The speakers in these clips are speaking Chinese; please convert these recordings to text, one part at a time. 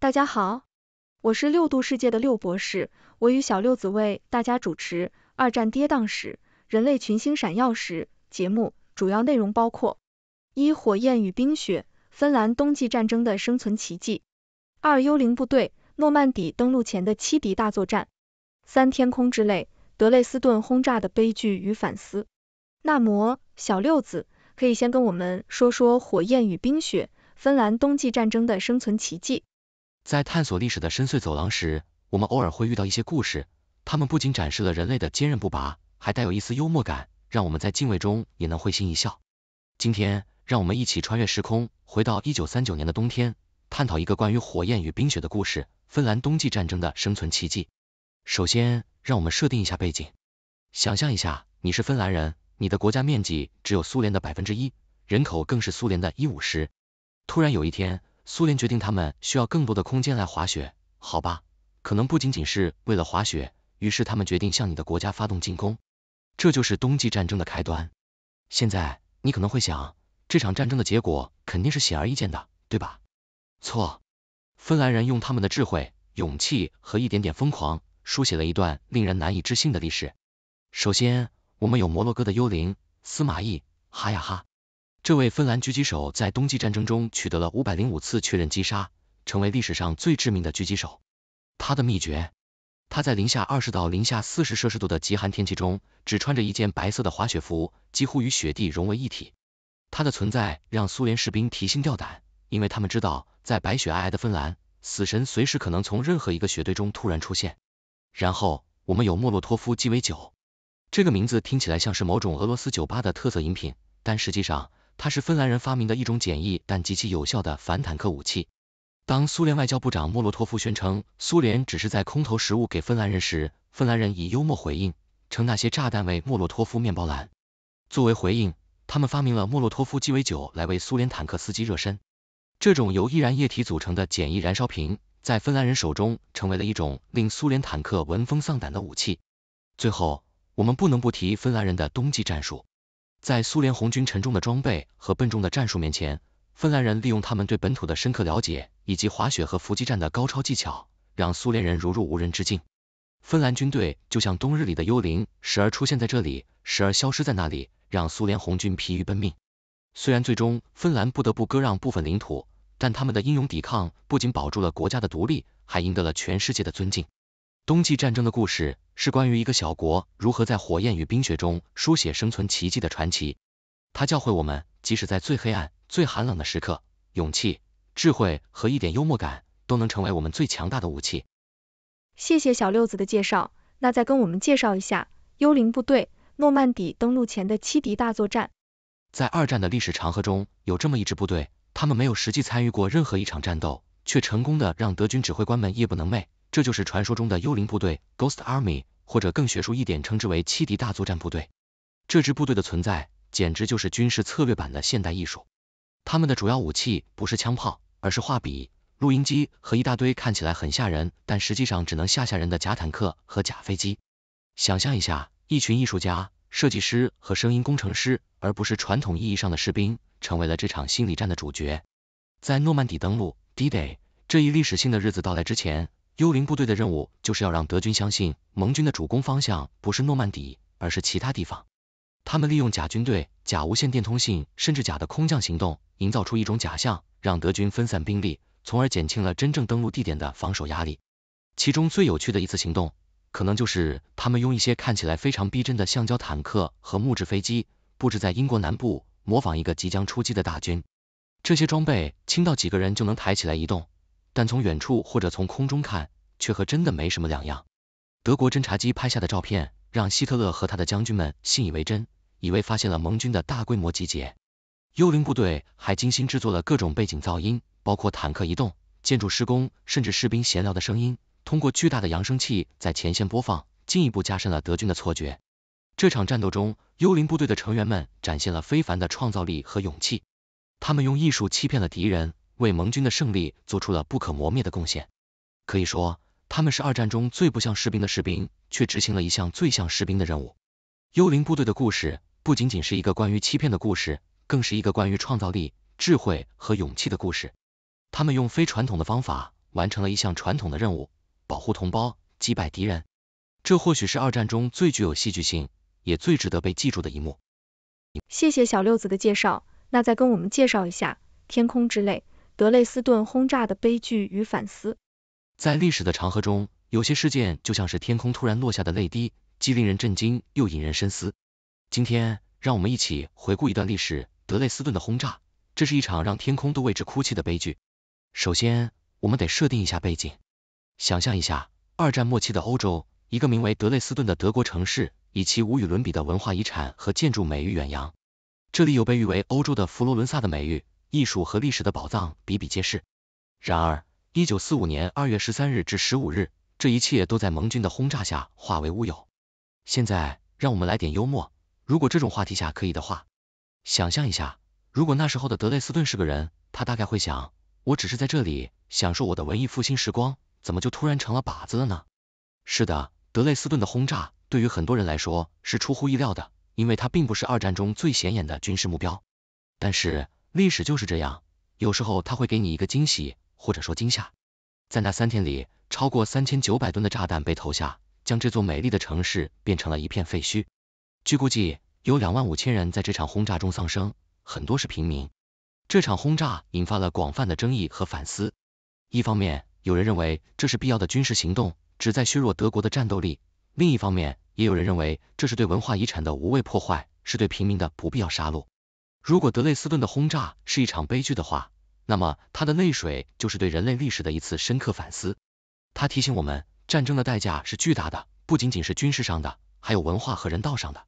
大家好，我是六度世界的六博士，我与小六子为大家主持《二战跌宕史：人类群星闪耀时》节目，主要内容包括：一、火焰与冰雪——芬兰冬季战争的生存奇迹；二、幽灵部队——诺曼底登陆前的七敌大作战；三、天空之泪——德累斯顿轰炸的悲剧与反思。那么，小六子，可以先跟我们说说《火焰与冰雪：芬兰冬季战争的生存奇迹》。在探索历史的深邃走廊时，我们偶尔会遇到一些故事，他们不仅展示了人类的坚韧不拔，还带有一丝幽默感，让我们在敬畏中也能会心一笑。今天，让我们一起穿越时空，回到一九三九年的冬天，探讨一个关于火焰与冰雪的故事——芬兰冬季战争的生存奇迹。首先，让我们设定一下背景，想象一下你是芬兰人，你的国家面积只有苏联的百分之一，人口更是苏联的一五十。突然有一天，苏联决定他们需要更多的空间来滑雪，好吧，可能不仅仅是为了滑雪。于是他们决定向你的国家发动进攻，这就是冬季战争的开端。现在你可能会想，这场战争的结果肯定是显而易见的，对吧？错，芬兰人用他们的智慧、勇气和一点点疯狂，书写了一段令人难以置信的历史。首先，我们有摩洛哥的幽灵司马懿，哈呀哈。这位芬兰狙击手在冬季战争中取得了五百零五次确认击杀，成为历史上最致命的狙击手。他的秘诀，他在零下二十到零下四十摄氏度的极寒天气中，只穿着一件白色的滑雪服，几乎与雪地融为一体。他的存在让苏联士兵提心吊胆，因为他们知道，在白雪皑皑的芬兰，死神随时可能从任何一个雪堆中突然出现。然后我们有莫洛托夫鸡尾酒，这个名字听起来像是某种俄罗斯酒吧的特色饮品，但实际上。它是芬兰人发明的一种简易但极其有效的反坦克武器。当苏联外交部长莫洛托夫宣称苏联只是在空投食物给芬兰人时，芬兰人以幽默回应，称那些炸弹为莫洛托夫面包篮。作为回应，他们发明了莫洛托夫鸡尾酒来为苏联坦克司机热身。这种由易燃液体组成的简易燃烧瓶，在芬兰人手中成为了一种令苏联坦克闻风丧胆的武器。最后，我们不能不提芬兰人的冬季战术。在苏联红军沉重的装备和笨重的战术面前，芬兰人利用他们对本土的深刻了解以及滑雪和伏击战的高超技巧，让苏联人如入无人之境。芬兰军队就像冬日里的幽灵，时而出现在这里，时而消失在那里，让苏联红军疲于奔命。虽然最终芬兰不得不割让部分领土，但他们的英勇抵抗不仅保住了国家的独立，还赢得了全世界的尊敬。冬季战争的故事是关于一个小国如何在火焰与冰雪中书写生存奇迹的传奇。它教会我们，即使在最黑暗、最寒冷的时刻，勇气、智慧和一点幽默感都能成为我们最强大的武器。谢谢小六子的介绍，那再跟我们介绍一下幽灵部队诺曼底登陆前的七敌大作战。在二战的历史长河中，有这么一支部队，他们没有实际参与过任何一场战斗，却成功的让德军指挥官们夜不能寐。这就是传说中的幽灵部队 （Ghost Army），或者更学术一点称之为“七敌大作战部队”。这支部队的存在简直就是军事策略版的现代艺术。他们的主要武器不是枪炮，而是画笔、录音机和一大堆看起来很吓人，但实际上只能吓吓人的假坦克和假飞机。想象一下，一群艺术家、设计师和声音工程师，而不是传统意义上的士兵，成为了这场心理战的主角。在诺曼底登陆 （D-Day） 这一历史性的日子到来之前。幽灵部队的任务就是要让德军相信盟军的主攻方向不是诺曼底，而是其他地方。他们利用假军队、假无线电通信，甚至假的空降行动，营造出一种假象，让德军分散兵力，从而减轻了真正登陆地点的防守压力。其中最有趣的一次行动，可能就是他们用一些看起来非常逼真的橡胶坦克和木质飞机，布置在英国南部，模仿一个即将出击的大军。这些装备轻到几个人就能抬起来移动。但从远处或者从空中看，却和真的没什么两样。德国侦察机拍下的照片让希特勒和他的将军们信以为真，以为发现了盟军的大规模集结。幽灵部队还精心制作了各种背景噪音，包括坦克移动、建筑施工，甚至士兵闲聊的声音，通过巨大的扬声器在前线播放，进一步加深了德军的错觉。这场战斗中，幽灵部队的成员们展现了非凡的创造力和勇气，他们用艺术欺骗了敌人。为盟军的胜利做出了不可磨灭的贡献，可以说他们是二战中最不像士兵的士兵，却执行了一项最像士兵的任务。幽灵部队的故事不仅仅是一个关于欺骗的故事，更是一个关于创造力、智慧和勇气的故事。他们用非传统的方法完成了一项传统的任务，保护同胞，击败敌人。这或许是二战中最具有戏剧性，也最值得被记住的一幕。谢谢小六子的介绍，那再跟我们介绍一下《天空之泪》。德累斯顿轰炸的悲剧与反思，在历史的长河中，有些事件就像是天空突然落下的泪滴，既令人震惊又引人深思。今天，让我们一起回顾一段历史——德累斯顿的轰炸。这是一场让天空都为之哭泣的悲剧。首先，我们得设定一下背景，想象一下二战末期的欧洲，一个名为德累斯顿的德国城市，以其无与伦比的文化遗产和建筑美誉远扬，这里有被誉为欧洲的佛罗伦萨的美誉。艺术和历史的宝藏比比皆是，然而，一九四五年二月十三日至十五日，这一切都在盟军的轰炸下化为乌有。现在，让我们来点幽默，如果这种话题下可以的话，想象一下，如果那时候的德累斯顿是个人，他大概会想：我只是在这里享受我的文艺复兴时光，怎么就突然成了靶子了呢？是的，德累斯顿的轰炸对于很多人来说是出乎意料的，因为它并不是二战中最显眼的军事目标，但是。历史就是这样，有时候它会给你一个惊喜，或者说惊吓。在那三天里，超过三千九百吨的炸弹被投下，将这座美丽的城市变成了一片废墟。据估计，有两万五千人在这场轰炸中丧生，很多是平民。这场轰炸引发了广泛的争议和反思。一方面，有人认为这是必要的军事行动，旨在削弱德国的战斗力；另一方面，也有人认为这是对文化遗产的无谓破坏，是对平民的不必要杀戮。如果德累斯顿的轰炸是一场悲剧的话，那么他的泪水就是对人类历史的一次深刻反思。他提醒我们，战争的代价是巨大的，不仅仅是军事上的，还有文化和人道上的。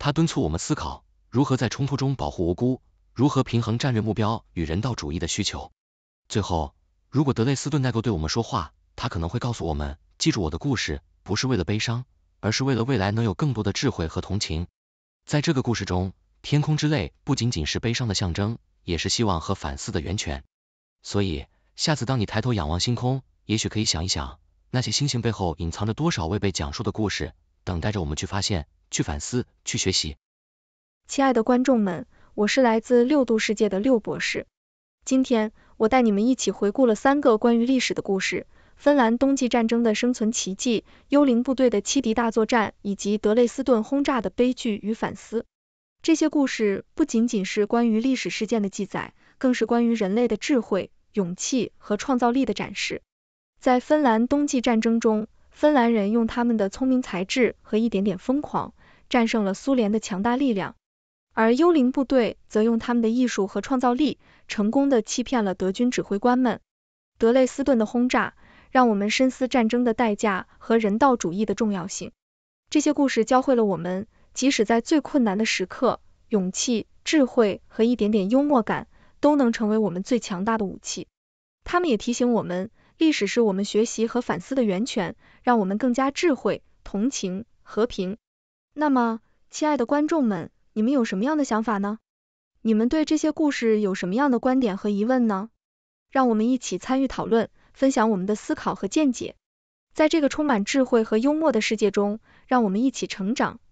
他敦促我们思考，如何在冲突中保护无辜，如何平衡战略目标与人道主义的需求。最后，如果德累斯顿能够对我们说话，他可能会告诉我们：记住我的故事，不是为了悲伤，而是为了未来能有更多的智慧和同情。在这个故事中。天空之泪不仅仅是悲伤的象征，也是希望和反思的源泉。所以，下次当你抬头仰望星空，也许可以想一想，那些星星背后隐藏着多少未被讲述的故事，等待着我们去发现、去反思、去学习。亲爱的观众们，我是来自六度世界的六博士。今天，我带你们一起回顾了三个关于历史的故事：芬兰冬季战争的生存奇迹、幽灵部队的七敌大作战，以及德累斯顿轰炸的悲剧与反思。这些故事不仅仅是关于历史事件的记载，更是关于人类的智慧、勇气和创造力的展示。在芬兰冬季战争中，芬兰人用他们的聪明才智和一点点疯狂，战胜了苏联的强大力量；而幽灵部队则用他们的艺术和创造力，成功的欺骗了德军指挥官们。德累斯顿的轰炸让我们深思战争的代价和人道主义的重要性。这些故事教会了我们。即使在最困难的时刻，勇气、智慧和一点点幽默感都能成为我们最强大的武器。他们也提醒我们，历史是我们学习和反思的源泉，让我们更加智慧、同情、和平。那么，亲爱的观众们，你们有什么样的想法呢？你们对这些故事有什么样的观点和疑问呢？让我们一起参与讨论，分享我们的思考和见解。在这个充满智慧和幽默的世界中，让我们一起成长。